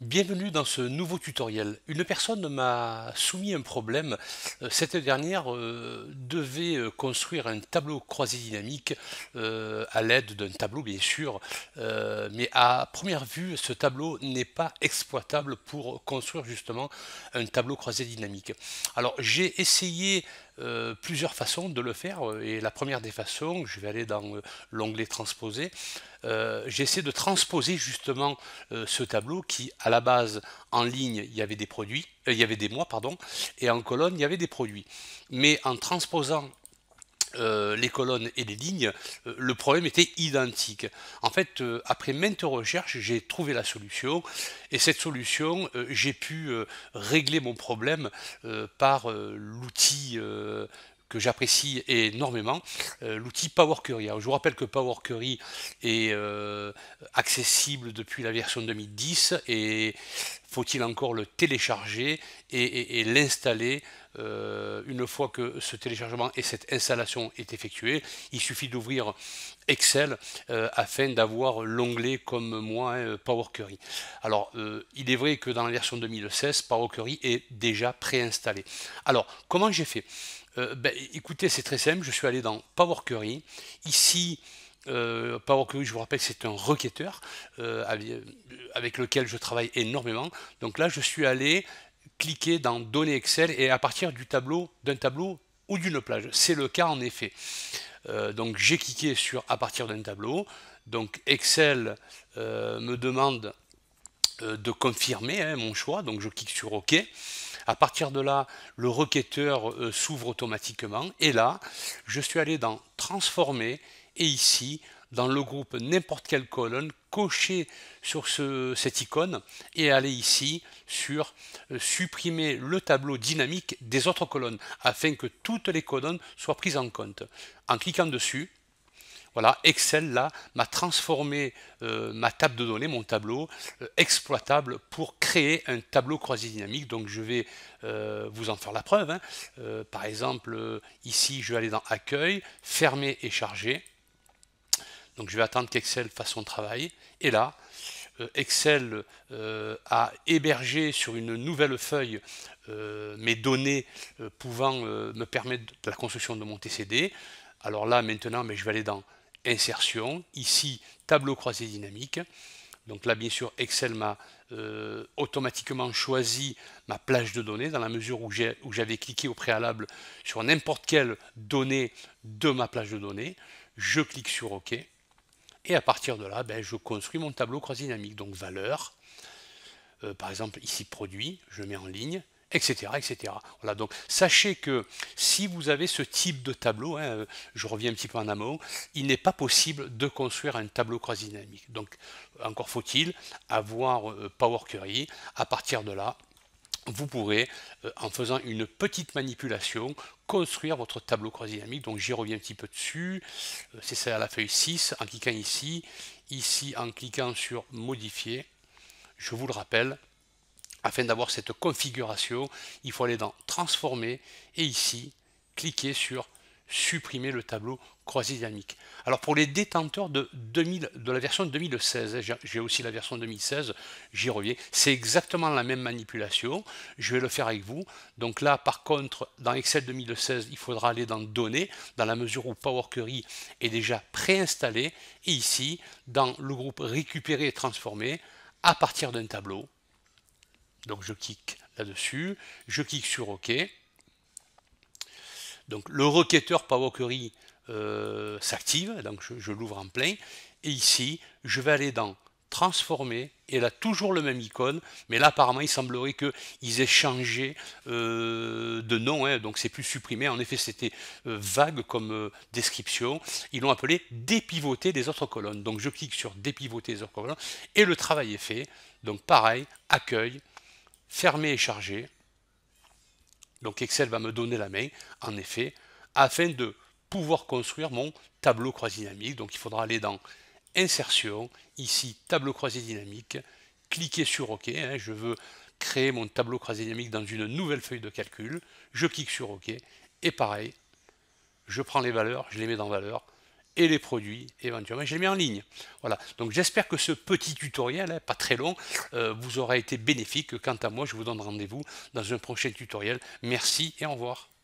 Bienvenue dans ce nouveau tutoriel. Une personne m'a soumis un problème. Euh, cette dernière euh, devait euh, construire un tableau croisé dynamique à l'aide d'un tableau bien sûr, mais à première vue ce tableau n'est pas exploitable pour construire justement un tableau croisé dynamique. Alors j'ai essayé euh, plusieurs façons de le faire. Euh, et la première des façons, je vais aller dans euh, l'onglet transposer, j'essaie de transposer justement ce tableau qui, à la base, en ligne, il y avait des produits, il y avait des mois, pardon, et en colonne, il y avait des produits. Mais en transposant euh, les colonnes et les lignes, euh, le problème était identique. En fait, euh, après maintes recherches, j'ai trouvé la solution, et cette solution, j'ai pu régler mon problème par l'outil que j'apprécie énormément, l'outil Power Query. je vous rappelle que Power Query est accessible depuis la version 2010 et faut-il encore le télécharger et, l'installer euh, une fois que ce téléchargement et cette installation est effectuée, il suffit d'ouvrir Excel euh, afin d'avoir l'onglet comme moi hein, Power Query. Alors, euh, il est vrai que dans la version 2016, Power Query est déjà préinstallé. Alors, comment j'ai fait ben, Écoutez, c'est très simple. Je suis allé dans Power Query. Ici, euh, Power je vous rappelle, que c'est un requêteur euh, avec lequel je travaille énormément. Donc là, je suis allé cliquer dans Données Excel et à partir du tableau, d'un tableau ou d'une plage. C'est le cas en effet. Euh, donc j'ai cliqué sur à partir d'un tableau. Donc Excel euh, me demande de confirmer hein, mon choix. Donc je clique sur OK. À partir de là, le requêteur s'ouvre automatiquement. Et là, je suis allé dans Transformer et ici, dans le groupe n'importe quelle colonne, cocher sur cette icône et aller ici sur euh, supprimer le tableau dynamique des autres colonnes afin que toutes les colonnes soient prises en compte. En cliquant dessus, voilà, Excel là m'a transformé euh, ma table de données, mon tableau euh, exploitable pour créer un tableau croisé dynamique. Donc je vais vous en faire la preuve. Hein. par exemple, ici je vais aller dans Accueil, Fermer et Charger. Donc je vais attendre qu'Excel fasse son travail. Et là, euh, Excel euh, a hébergé sur une nouvelle feuille euh, mes données pouvant me permettre de la construction de mon TCD. Alors là, maintenant, mais je vais aller dans Insertion, ici, tableau croisé dynamique. Donc là, bien sûr, Excel m'a automatiquement choisi ma plage de données dans la mesure où j'avais cliqué au préalable sur n'importe quelle donnée de ma plage de données. Je clique sur OK. Et à partir de là, ben, je construis mon tableau croisé dynamique. Donc valeur, euh, par exemple ici produit, je mets en ligne, etc. etc. Voilà, donc sachez que si vous avez ce type de tableau, hein, euh, je reviens un petit peu en amont, il n'est pas possible de construire un tableau croisé dynamique. Donc encore faut-il avoir euh, Power Query, à partir de là, vous pourrez, euh, en faisant une petite manipulation, construire votre tableau croisé dynamique. Donc j'y reviens un petit peu dessus. Euh, c'est ça à la feuille 6, en cliquant ici. Ici, en cliquant sur modifier, je vous le rappelle, afin d'avoir cette configuration, il faut aller dans transformer et ici, cliquer sur supprimer le tableau croisé dynamique. Alors pour les détenteurs de, la version 2016, j'ai aussi la version 2016, j'y reviens, c'est exactement la même manipulation, je vais le faire avec vous. Donc là par contre, dans Excel 2016, il faudra aller dans Données, dans la mesure où Power Query est déjà préinstallé, et ici, dans le groupe Récupérer et transformer, à partir d'un tableau, donc je clique là-dessus, je clique sur OK, donc le requêteur Power Query euh, s'active, donc je, l'ouvre en plein, et ici, je vais aller dans transformer, et là toujours le même icône, mais là apparemment il semblerait qu'ils aient changé euh, de nom, hein, donc c'est plus supprimé, en effet c'était euh, vague comme description, ils l'ont appelé dépivoter des autres colonnes, donc je clique sur dépivoter des autres colonnes, et le travail est fait, donc pareil, accueil, fermer et charger, donc Excel va me donner la main, en effet, afin de pouvoir construire mon tableau croisé dynamique. Donc il faudra aller dans Insertion, ici Tableau croisé dynamique, cliquer sur OK, hein, je veux créer mon tableau croisé dynamique dans une nouvelle feuille de calcul, je clique sur OK, et pareil, je prends les valeurs, je les mets dans valeur et les produits éventuellement les mets en ligne. Voilà. Donc j'espère que ce petit tutoriel, hein, pas très long, euh, vous aura été bénéfique. Quant à moi, je vous donne rendez-vous dans un prochain tutoriel. Merci et au revoir.